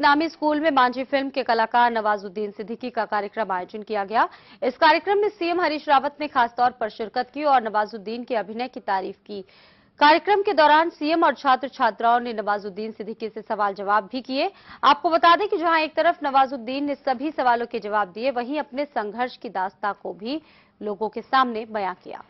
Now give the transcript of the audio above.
नामी स्कूल में मांझी फिल्म के कलाकार नवाजुद्दीन सिद्दीकी का कार्यक्रम आयोजन किया गया इस कार्यक्रम में सीएम हरीश रावत ने खासतौर पर शिरकत की और नवाजुद्दीन के अभिनय की तारीफ की कार्यक्रम के दौरान सीएम और छात्र छात्राओं ने नवाजुद्दीन सिद्दीकी से सवाल जवाब भी किए आपको बता दें कि जहां एक तरफ नवाजुद्दीन ने सभी सवालों के जवाब दिए वहीं अपने संघर्ष की दास्ता को भी लोगों के सामने बयां किया